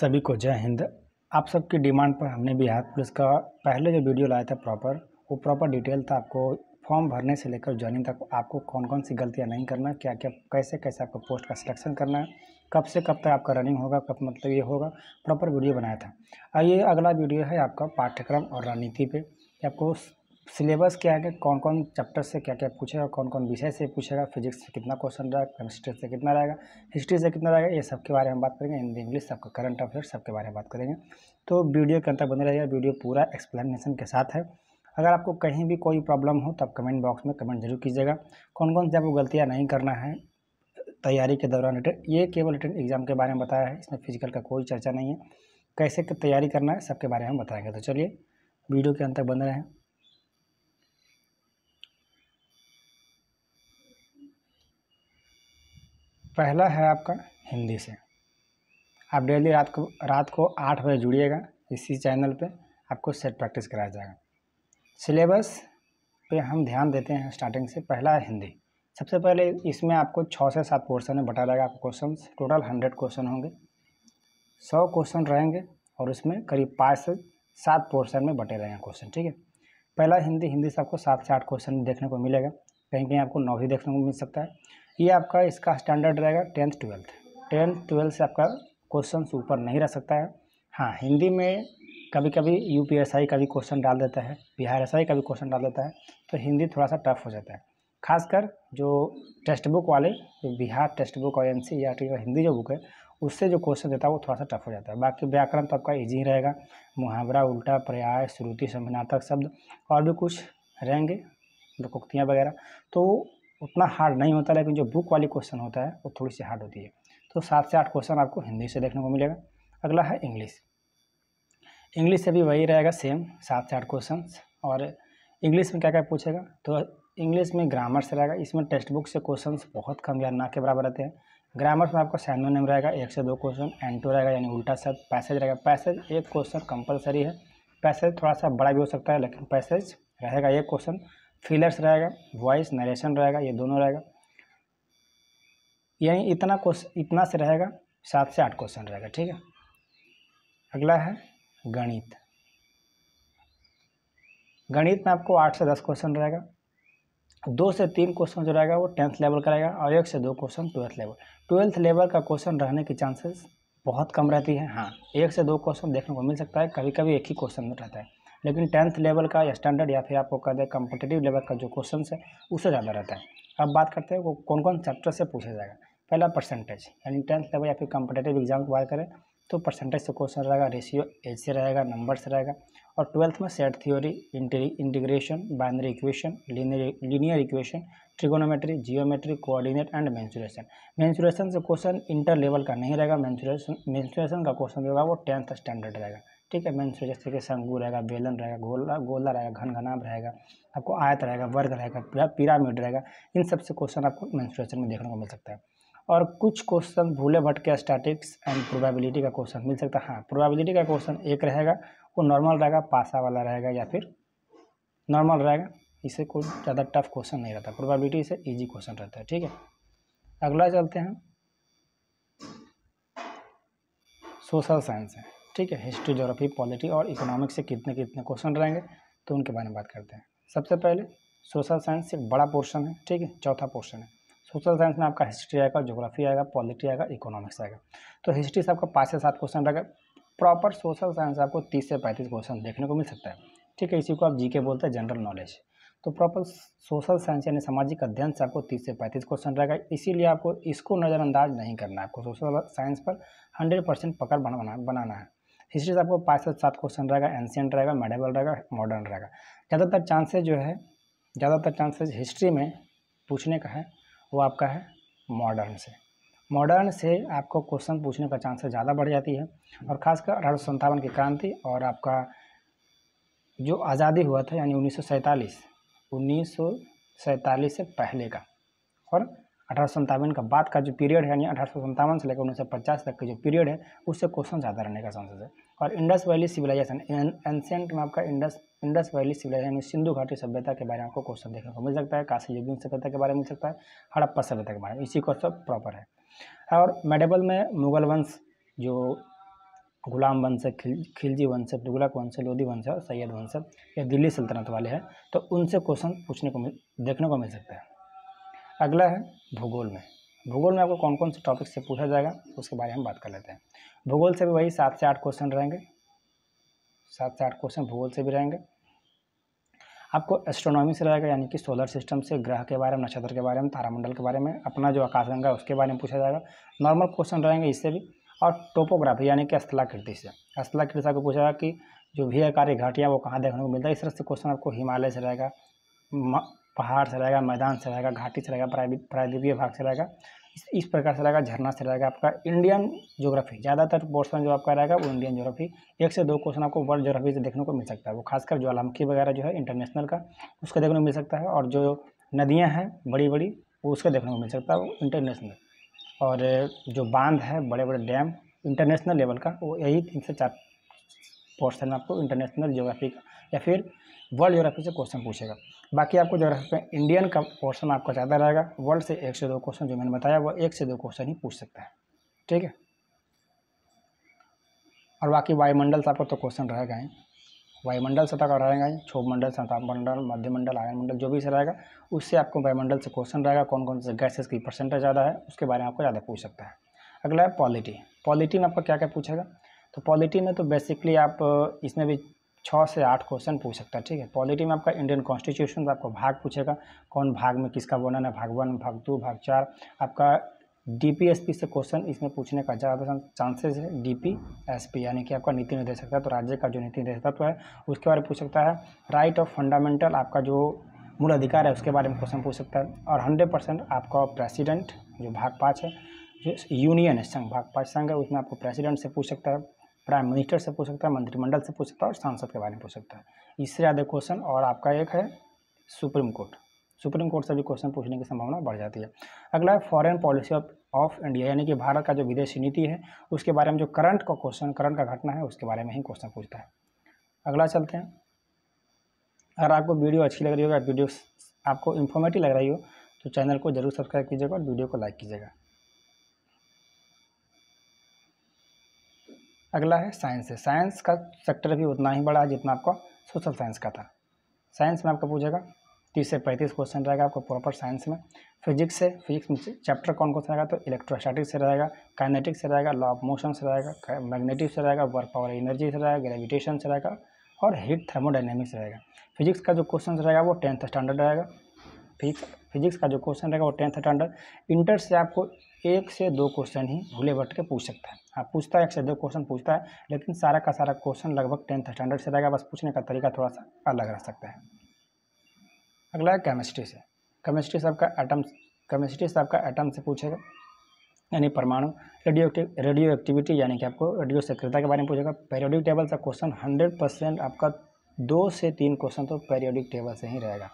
सभी को जय हिंद आप सबकी डिमांड पर हमने बिहार पुलिस का पहले जो वीडियो लाया था प्रॉपर वो प्रॉपर डिटेल था आपको फॉर्म भरने से लेकर ज्वाइनिंग तक आपको कौन कौन सी गलतियाँ नहीं करना क्या क्या कैसे कैसे आपको पोस्ट का सिलेक्शन करना है कब से कब तक आपका रनिंग होगा कब मतलब ये होगा प्रॉपर वीडियो बनाया था आइए अगला वीडियो है आपका पाठ्यक्रम और रणनीति पर आपको सिलेबस क्या है कौन कौन चैप्टर से क्या क्या पूछेगा कौन कौन विषय से पूछेगा फिजिक्स से कितना क्वेश्चन रहेगा केमिस्ट्री से कितना रहेगा हिस्ट्री से कितना रहेगा ये सब के बारे में बात करेंगे हिंदी इंग्लिश सबका करंट अफेयर सबके बारे में बात करेंगे तो वीडियो के अंतर बने रहेगा वीडियो पूरा एक्सप्लेनेशन के साथ है अगर आपको कहीं भी कोई प्रॉब्लम हो तो आप कमेंट बॉक्स में कमेंट जरूर कीजिएगा कौन कौन से आपको गलतियाँ नहीं करना है तैयारी के दौरान रिटर्न ये केवल रिटर्न एग्जाम के बारे में बताया है इसमें फिजिकल का कोई चर्चा नहीं है कैसे तैयारी करना है सबके बारे में बताएंगे तो चलिए वीडियो के अंतर बने बन रहे हैं पहला है आपका हिंदी से आप डेली रात को रात को आठ बजे जुड़िएगा इसी चैनल पे आपको सेट प्रैक्टिस कराया जाएगा सिलेबस पे हम ध्यान देते हैं स्टार्टिंग से पहला है हिंदी सबसे पहले इसमें आपको छः से सात पोर्सन में बटा जाएगा आपको क्वेश्चन टोटल हंड्रेड क्वेश्चन होंगे सौ क्वेश्चन रहेंगे और उसमें करीब पाँच से सात पोर्सन में बटे रहेंगे क्वेश्चन ठीक है पहला हिंदी हिंदी से आपको सात से आठ क्वेश्चन देखने को मिलेगा कहीं कहीं आपको नौ भी देखने को मिल सकता है ये आपका इसका स्टैंडर्ड रहेगा टेंथ ट्वेल्थ टेंथ ट्वेल्थ से आपका क्वेश्चन ऊपर नहीं रह सकता है हाँ हिंदी में कभी कभी यू पी एस आई का भी क्वेश्चन डाल देता है बिहार एस आई का भी क्वेश्चन डाल देता है तो हिंदी थोड़ा सा टफ हो जाता है खासकर जो टेक्स्ट बुक वाले जो बिहार टेक्स्ट बुक और एन सी टी हिंदी जो बुक है उससे जो क्वेश्चन देता है वो थोड़ा सा टफ हो जाता है बाकी व्याकरण तो आपका ईजी ही रहेगा मुहावरा उल्टा पर्याय श्रुति संभिनात्मक शब्द और भी कुछ रहेंगे कुक्तियाँ वगैरह तो उतना हार्ड नहीं होता लेकिन जो बुक वाली क्वेश्चन होता है वो थोड़ी सी हार्ड होती है तो सात से आठ क्वेश्चन आपको हिंदी से देखने को मिलेगा अगला है इंग्लिश इंग्लिश से भी वही रहेगा सेम सात से आठ क्वेश्चन और इंग्लिश में क्या क्या पूछेगा तो इंग्लिश में ग्रामर से रहेगा इसमें टेक्स्ट बुक से क्वेश्चन बहुत कम या ना के बराबर रहते हैं ग्रामर में आपका नेम रहेगा एक से दो क्वेश्चन एंटो रहेगा यानी उल्टा सब पैसेज रहेगा पैसेज एक क्वेश्चन कंपलसरी है पैसेज थोड़ा सा बड़ा भी हो सकता है लेकिन पैसेज रहेगा एक क्वेश्चन फिलर्स रहेगा वॉइस नरेशन रहेगा ये दोनों रहेगा यही इतना क्वेश्चन इतना से रहेगा सात से आठ क्वेश्चन रहेगा ठीक है अगला है गणित गणित में आपको आठ से दस क्वेश्चन रहेगा दो से तीन क्वेश्चन जो रहेगा वो टेंथ लेवल का रहेगा और एक से दो question twelfth level twelfth level का क्वेश्चन रहने की चांसेस बहुत कम रहती है हाँ एक से दो क्वेश्चन देखने को मिल सकता है कभी कभी एक ही क्वेश्चन रहता है लेकिन टेंथ लेवल का या स्टैंडर्ड या फिर आपको कह दें कम्पिटेटिव लेवल का जो क्वेश्चन है उससे ज़्यादा रहता है अब बात करते हैं वो कौन कौन चैप्टर से पूछा जाएगा पहला परसेंटेज यानी टेंथ लेवल या फिर कम्पिटेटिव एग्जाम की बात करें तो परसेंटेज से क्वेश्चन रहेगा रेशियो एज से रहेगा नंबर से रहेगा और ट्वेल्थ में set theory integration binary equation linear equation trigonometry geometry coordinate and mensuration mensuration से क्वेश्चन इंटर लेवल का नहीं रहेगा मैंसुरेशन मैंसुरेशन का क्वेश्चन जो होगा वो टेंथ स्टैंडर्ड रहेगा ठीक है मेन जैसे कि शंकु रहेगा बेलन रहेगा गोला गोला रहेगा घन घनाम रहेगा आपको आयत रहेगा वर्ग रहेगा पिरामिड रहेगा इन सब से क्वेश्चन आपको मेन्सुरेशन में देखने को मिल सकता है और कुछ क्वेश्चन भूले भटके स्टैटिक्स एंड प्रोबेबिलिटी का क्वेश्चन मिल सकता है हाँ प्रोबेबिलिटी का क्वेश्चन एक रहेगा वो नॉर्मल रहेगा पासा वाला रहेगा या फिर नॉर्मल रहेगा इसे कोई ज़्यादा टफ क्वेश्चन नहीं रहता प्रोबेबिलिटी से ईजी क्वेश्चन रहता है ठीक है अगला चलते हैं सोशल साइंस है ठीक है हिस्ट्री जोग्राफी पॉलिटी और इकोनॉमिक्स से कितने कितने क्वेश्चन रहेंगे तो उनके बारे में बात करते हैं सबसे पहले सोशल साइंस एक बड़ा पोर्शन है ठीक है चौथा पोर्शन है सोशल साइंस में आपका हिस्ट्री आएगा जोग्राफी आएगा पॉलिटी आएगा इकोनॉमिक्स आएगा तो हिस्ट्री से आपका पाँच से सात क्वेश्चन रहेगा प्रॉपर सोशल साइंस आपको तीस से पैंतीस क्वेश्चन देखने को मिल सकता है ठीक है इसी को आप जी बोलते हैं जनरल नॉलेज तो प्रॉपर सोशल साइंस यानी सामाजिक अध्ययन से आपको तीस से पैंतीस क्वेश्चन रहेगा इसीलिए आपको इसको नज़रअंदाज नहीं करना है आपको सोशल साइंस पर हंड्रेड परसेंट पकड़ बना बनाना है हिस्ट्री से आपको पाँच से सात क्वेश्चन रहेगा एंशियंट रहेगा मेडेबल रहेगा मॉडर्न रहेगा ज़्यादातर चांसेस जो है ज़्यादातर चांसेस हिस्ट्री में पूछने का है वो आपका है मॉडर्न से मॉडर्न से आपको क्वेश्चन पूछने का चांसेस ज़्यादा बढ़ जाती है और ख़ासकर अठारह सौ संतावन की क्रांति और आपका जो आज़ादी हुआ था यानी उन्नीस सौ सैंतालीस उन्नीस सौ सैंतालीस से पहले का और अठारह का बाद का जो पीरियड है यानी अठारह से लेकर उन्नीस तक का जो पीरियड है उससे क्वेश्चन ज़्यादा रहने का चांसेस है और इंडस वैली सिविलाइजेशन एंशेंट में आपका Indus Indus valley civilization Sindhu घाटी सभ्यता के बारे में आपको क्वेश्चन देखने को मिल सकता है काशी युगीन सभ्यता के बारे में मिल सकता है हड़प्पा सभ्यता के बारे में इसी क्वेश्चन प्रॉपर है और मेडेबल में मुगल वंश जो गुलाम वंश है खिल खिलजी वंश है तुगलक वंश है लोधी वंश है और सैयद वंश है या दिल्ली सल्तनत वाले हैं तो उनसे क्वेश्चन पूछने को मिल देखने को मिल सकता है अगला है भूगोल में भूगोल में आपको कौन कौन से टॉपिक से पूछा जाएगा उसके बारे में हम बात कर लेते हैं भूगोल से भी वही सात से आठ क्वेश्चन रहेंगे सात से आठ क्वेश्चन भूगोल से भी रहेंगे आपको एस्ट्रोनॉमी से रहेगा यानी कि सोलर सिस्टम से ग्रह के बारे में नक्षत्र के बारे में तारामंडल के बारे में अपना जो आकाशगंगा है उसके बारे में पूछा जाएगा नॉर्मल क्वेश्चन रहेंगे इससे भी और टोपोग्राफी यानी कि स्थलाकृति से स्थलाकृति से आपको पूछा जाएगा कि जो भी आकारी घाटियाँ वो कहाँ देखने को मिलता है इस तरह से क्वेश्चन आपको हिमालय से रहेगा पहाड़ से रहेगा मैदान से रहेगा घाटी से रहेगा प्रायद्वीपीय भाग से रहेगा इस, इस प्रकार से रहेगा झरना से रहेगा आपका इंडियन ज्योग्राफी ज़्यादातर पोर्सन जो आपका रहेगा वो इंडियन ज्योग्राफी एक से दो क्वेश्चन आपको वर्ल्ड ज्योग्राफी से देखने को मिल सकता है वो खासकर ज्वालामुखी वगैरह जो है इंटरनेशनल का उसका देखने को मिल सकता है और जो नदियाँ हैं बड़ी बड़ी वो उसका देखने को मिल सकता है वो इंटरनेशनल और जो बांध है बड़े बड़े डैम इंटरनेशनल लेवल का वो यही तीन से चार पोर्सन आपको इंटरनेशनल ज्योग्राफी का या फिर वर्ल्ड जोग्राफी से क्वेश्चन पूछेगा बाकी आपको जोग्राफी में इंडियन का पोर्सन आपका ज़्यादा रहेगा वर्ल्ड से एक से दो क्वेश्चन जो मैंने बताया वो एक से दो क्वेश्चन ही पूछ सकता है ठीक है और बाकी वायुमंडल से तो क्वेश्चन रहेगा ही वायुमंडल सतह तो का रहेगा ही क्षोभ मंडल संताप मंडल मध्यमंडल आयन मंडल जो भी से रहेगा उससे आपको वायुमंडल से क्वेश्चन रहेगा कौन कौन से गैसेस की परसेंटेज ज़्यादा है उसके बारे में आपको ज़्यादा पूछ सकता है अगला है पॉलिटी पॉलिटी में आपका क्या क्या पूछेगा तो पॉलिटी में तो बेसिकली आप इसमें भी छः से आठ क्वेश्चन पूछ सकता है ठीक है पॉलिटी में आपका इंडियन कॉन्स्टिट्यूशन आपको भाग पूछेगा कौन भाग में किसका बनाना है भाग वन भाग दो भाग चार आपका डीपीएसपी से क्वेश्चन इसमें पूछने का ज़्यादा चांसेस है डीपीएसपी यानी कि आपका नीति निर्देशक तो राज्य का जो नीति निर्देशकत्व तो है उसके बारे में पूछ सकता है राइट ऑफ फंडामेंटल आपका जो मूल अधिकार है उसके बारे में क्वेश्चन पूछ सकता है और हंड्रेड परसेंट आपका प्रेसिडेंट जो भाग पाँच है जो यूनियन है संघ भाग पाँच संघ है उसमें आपको प्रेसिडेंट से पूछ सकता है प्राइम मिनिस्टर से पूछ सकता है मंत्रिमंडल से पूछ सकता है और सांसद के बारे में पूछ सकता है इससे ज़्यादा क्वेश्चन और आपका एक है सुप्रीम कोर्ट सुप्रीम कोर्ट से भी क्वेश्चन पूछने की संभावना बढ़ जाती है अगला है foreign policy of of India यानी कि भारत का जो विदेशी नीति है उसके बारे में जो करंट का क्वेश्चन करंट का घटना है उसके बारे में ही क्वेश्चन पूछता है अगला चलते हैं अगर आपको वीडियो अच्छी लग रही होगा वीडियो आपको इन्फॉर्मेटिव लग रही हो तो चैनल को जरूर सब्सक्राइब कीजिएगा और वीडियो को लाइक कीजिएगा अगला है साइंस है साइंस का सेक्टर भी उतना ही बड़ा है जितना आपका सोशल साइंस का था साइंस में आपका पूछेगा तीस से पैंतीस क्वेश्चन रहेगा आपको प्रॉपर साइंस में फिजिक्स से फिजिक्स में चैप्टर कौन कौन सा रहेगा तो इलेक्ट्रोस्टैटिक्स से रहेगा काइनेटिक्स से रहेगा लॉ ऑफ मोशन से रहेगा मैग्नेटिक से रहेगा वर्क पावर एनर्जी से रहेगा ग्रेविटेशन से रहेगा और हीट थर्मोडाइनेमिक्स रहेगा फिजिक्स का जो क्वेश्चन रहेगा वो टेंथ स्टैंडर्ड रहेगा फिजिक्स फिजिक्स का जो क्वेश्चन रहेगा वो टेंथ स्टैंडर्ड इंटर से आपको एक से दो क्वेश्चन ही भूले भट के पूछ सकता है आप हाँ, पूछता है एक से दो क्वेश्चन पूछता है लेकिन सारा का सारा क्वेश्चन लगभग टेंथ स्टैंडर्ड से रहेगा बस पूछने का तरीका थोड़ा सा अलग रह सकता है अगला है केमिस्ट्री से केमिस्ट्री से आपका एटम केमिस्ट्री से आपका एटम से पूछेगा यानी परमाणु रेडियो रेडियो एक्टिविटी यानी कि आपको रेडियो सक्रियता के बारे में पूछेगा पेरियोडिक टेबल का क्वेश्चन हंड्रेड परसेंट आपका दो से तीन क्वेश्चन तो पेरियोडिक टेबल से ही रहेगा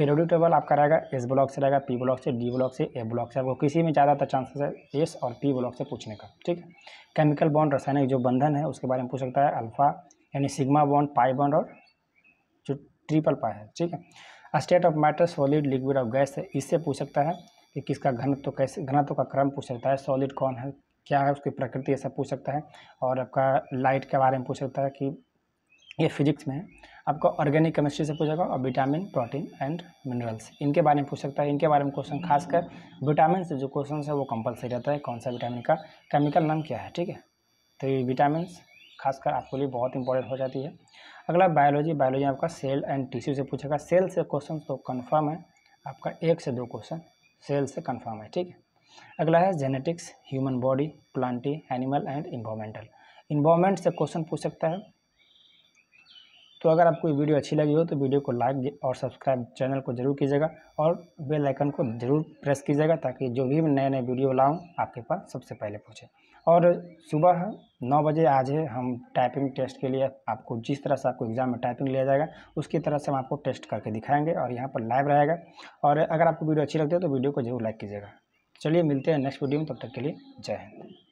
पीरियोडिक टेबल आपका रहेगा एस ब्लॉक से रहेगा पी ब्लॉक से डी ब्लॉक से ए ब्लॉक से आपको किसी में ज़्यादातर चांसेस है एस और पी ब्लॉक से पूछने का ठीक है केमिकल बॉन्ड रासायनिक जो बंधन है उसके बारे में पूछ सकता है अल्फा यानी सिग्मा बॉन्ड पाई बॉन्ड और जो ट्रिपल पाई है ठीक है state of matter solid liquid और गैस है इससे पूछ सकता है कि किसका घनत्व तो कैसे घनत्व तो का क्रम पूछ सकता है सॉलिड कौन है क्या है उसकी प्रकृति ऐसा पूछ सकता है और आपका लाइट के बारे में पूछ सकता है कि ये फिजिक्स में है आपको ऑर्गेनिक केमिस्ट्री से पूछेगा और विटामिन प्रोटीन एंड मिनरल्स इनके बारे में पूछ सकता है इनके बारे में क्वेश्चन खासकर विटामिन से जो क्वेश्चन है वो कंपलसरी रहता है कौन सा विटामिन का केमिकल नाम क्या है ठीक है तो ये विटामिन खासकर आपके लिए बहुत इंपॉर्टेंट हो जाती है अगला बायोलॉजी बायोलॉजी आपका सेल एंड टिश्यू से पूछेगा सेल से क्वेश्चन तो कन्फर्म है आपका एक से दो क्वेश्चन सेल से कन्फर्म है ठीक है अगला है genetics human body plant animal and environmental environment से क्वेश्चन पूछ सकता है तो अगर आपको ये वीडियो अच्छी लगी हो तो वीडियो को लाइक और सब्सक्राइब चैनल को जरूर कीजिएगा और बेल आइकन को जरूर प्रेस कीजिएगा ताकि जो भी नए नए वीडियो लाऊं आपके पास सबसे पहले पहुँचे और सुबह नौ बजे आज है हम टाइपिंग टेस्ट के लिए आपको जिस तरह से आपको एग्ज़ाम में टाइपिंग लिया जाएगा उसकी तरह से हम आपको टेस्ट करके दिखाएंगे और यहाँ पर लाइव रहेगा और अगर आपको वीडियो अच्छी लगती है तो वीडियो को जरूर लाइक कीजिएगा चलिए मिलते हैं नेक्स्ट वीडियो में तब तक के लिए जय हिंद